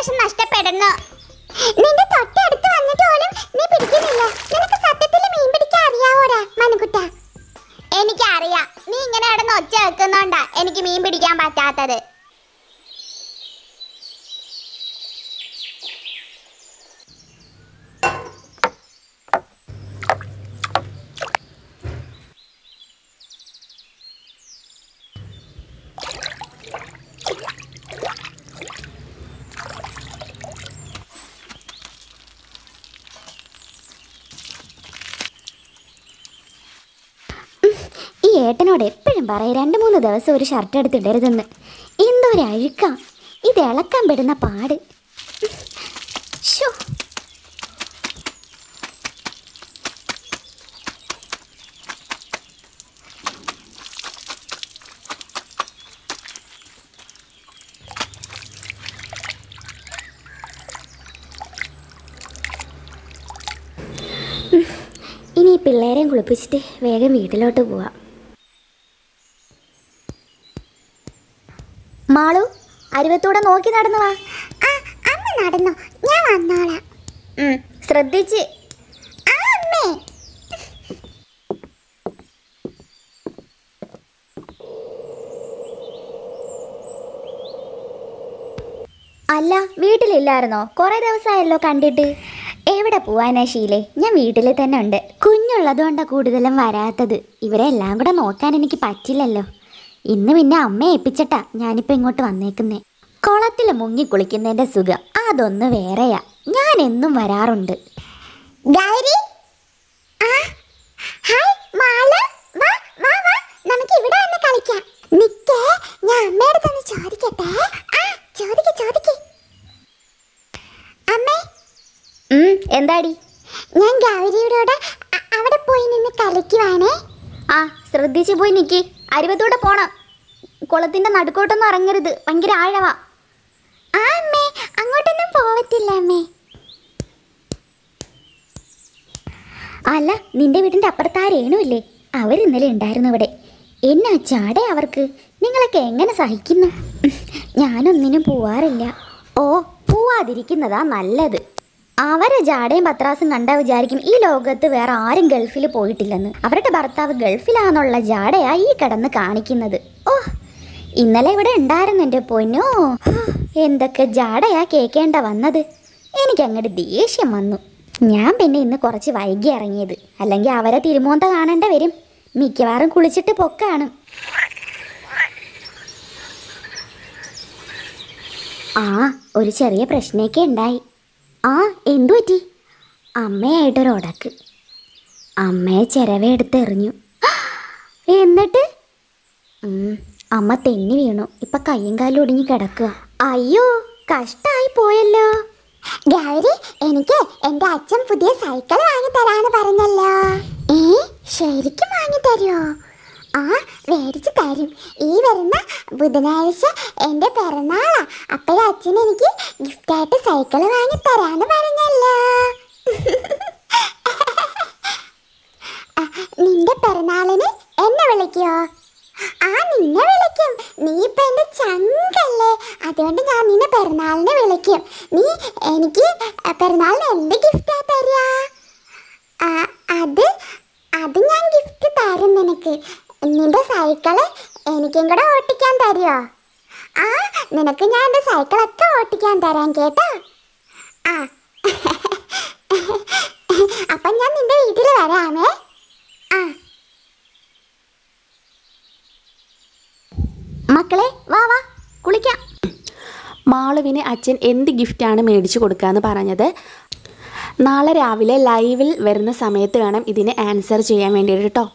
അവകാശം നഷ്ടപ്പെടുന്നു നിന്റെ തൊട്ടടുത്ത് വന്നിട്ട് പോലും നീ പിടിക്കുന്നില്ല നിനക്ക് സത്യത്തിൽ മീൻ പിടിക്കാൻ അറിയാവോടാ മനുകുട്ട എനിക്കറിയാം നീ ഇങ്ങനെ നിന്ന് ഒച്ച വെക്കുന്നോണ്ടാ എനിക്ക് മീൻ പിടിക്കാൻ പറ്റാത്തത് ഈ ഏട്ടനോട് എപ്പോഴും പറയും രണ്ട് മൂന്ന് ദിവസം ഒരു ഷർട്ട് എടുത്തിടരുതെന്ന് എന്തൊരു അഴുക്ക ഇത് ഇളക്കാൻ പെടുന്ന പാട് ഇനി ഈ പിള്ളേരെയും കുളിപ്പിച്ചിട്ട് വേഗം വീട്ടിലോട്ട് പോവാം മാളു അരുവത്തൂടെ നോക്കി നടന്നു അമ്മ നടന്നു ഞാൻ വന്നോളാം ശ്രദ്ധിച്ച് അല്ല വീട്ടിലില്ലായിരുന്നോ കുറേ ദിവസമായല്ലോ കണ്ടിട്ട് എവിടെ പോവാനാ ഷീലെ ഞാൻ വീട്ടിൽ തന്നെ ഉണ്ട് കുഞ്ഞുള്ളതുകൊണ്ടാണ് കൂടുതലും വരാത്തത് ഇവരെല്ലാം കൂടെ നോക്കാൻ എനിക്ക് പറ്റില്ലല്ലോ ഇന്ന് പിന്നെ അമ്മയെ ഏൽപ്പിച്ചിട്ടാ ഞാനിപ്പോൾ ഇങ്ങോട്ട് വന്നേക്കുന്നേ കുളത്തിൽ മുങ്ങി കുളിക്കുന്നതിൻ്റെ സുഖം അതൊന്ന് വേറെയാ ഞാൻ എന്നും വരാറുണ്ട് ഗൗരി ആ ഹായ് വാ വാ വാ നമുക്ക് കളിക്കാം നിക്കേ ഞാൻ തന്നെ ചോദിക്കട്ടെ ആ അമ്മേ എന്താടി ഞാൻ ഗൗരിയോട് അവിടെ പോയി നിന്ന് കളിക്കുവാണേ ആ ശ്രദ്ധിച്ചു പോയി നിക്ക് അരുവത്തോടെ പോണം കുളത്തിന്റെ നടുക്കോട്ടൊന്നും ഇറങ്ങരുത് ഭയങ്കര ആഴവാ ആ അമ്മേ അങ്ങോട്ടൊന്നും പോവത്തില്ല അമ്മേ അല്ല നിന്റെ വീടിന്റെ അപ്പുറത്ത് ആ രേണുവില്ലേ അവരിന്നലെ ഉണ്ടായിരുന്നു ഇവിടെ എന്നാ ചാടേ അവർക്ക് നിങ്ങളൊക്കെ എങ്ങനെ സഹിക്കുന്നു ഞാനൊന്നിനും പോവാറില്ല ഓ പോവാതിരിക്കുന്നതാ നല്ലത് അവരെ ജാടയും പത്രാസും കണ്ടാൽ വിചാരിക്കും ഈ ലോകത്ത് വേറെ ആരും ഗൾഫിൽ പോയിട്ടില്ലെന്ന് അവരുടെ ഭർത്താവ് ഗൾഫിലാണെന്നുള്ള ജാടയാ ഈ കടന്ന് കാണിക്കുന്നത് ഓ ഇന്നലെ ഇവിടെ ഉണ്ടായിരുന്നു എൻ്റെ പൊന്നോ എന്തൊക്കെ ജാടയാ കേൾക്കേണ്ട വന്നത് എനിക്ക് അങ്ങോട്ട് ദേഷ്യം വന്നു ഞാൻ പിന്നെ ഇന്ന് കുറച്ച് വൈകി ഇറങ്ങിയത് അല്ലെങ്കിൽ അവരെ തിരുമോന്ത കാണേണ്ട വരും മിക്കവാറും കുളിച്ചിട്ട് പൊക്കാണ് ആ ഒരു ചെറിയ പ്രശ്നമൊക്കെ ഉണ്ടായി ആ എന്തു പറ്റി അമ്മയായിട്ടൊരു ഉടക്ക് അമ്മയെ ചിരവെടുത്തെറിഞ്ഞു അമ്മ തെന്നി വീണു ഇപ്പൊ കയ്യും കാലും ഒടിഞ്ഞു കിടക്കുക അയ്യോ കഷ്ടായി പോയല്ലോ ഗൗരി എനിക്ക് എന്റെ അച്ഛൻ പുതിയ സൈക്കിൾ വാങ്ങി തരാന്ന് പറഞ്ഞല്ലോ ഏ ശരിക്കും വാങ്ങി തരുമോ ആ മേടിച്ച് തരും ഈ വരുന്ന ബുധനാഴ്ച എൻ്റെ പിറന്നാളാ അപ്പോഴച്ഛൻ എനിക്ക് ഗിഫ്റ്റായിട്ട് സൈക്കിൾ വാങ്ങി തരാന്ന് പറഞ്ഞല്ലോ അതുകൊണ്ട് ഞാൻ നിന്നെ പെരുന്നാളിനെ വിളിക്കും നീ എനിക്ക് പെരുന്നാളിന് എന്ത് ഗിഫ്റ്റാ തരിക അത് അത് ഞാൻ ഗിഫ്റ്റ് തരും നിനക്ക് നിന്റെ സൈക്കിള് എനിക്കും കൂടെ ഓട്ടിക്കാൻ തരുമോ ആ നിനക്ക് ഞാൻ എൻ്റെ സൈക്കിളൊക്കെ ഓട്ടിക്കാൻ തരാം കേട്ടോ ആ അപ്പം ഞാൻ നിന്റെ വീട്ടിൽ വരാമേ ആ മക്കളെ വാ വാ കുളിക്കാം മാളുവിന് അച്ഛൻ എന്ത് ഗിഫ്റ്റാണ് മേടിച്ചു കൊടുക്കുകയെന്ന് പറഞ്ഞത് നാളെ രാവിലെ ലൈവിൽ വരുന്ന സമയത്ത് വേണം ഇതിന് ആൻസർ ചെയ്യാൻ വേണ്ടിയിട്ട് കേട്ടോ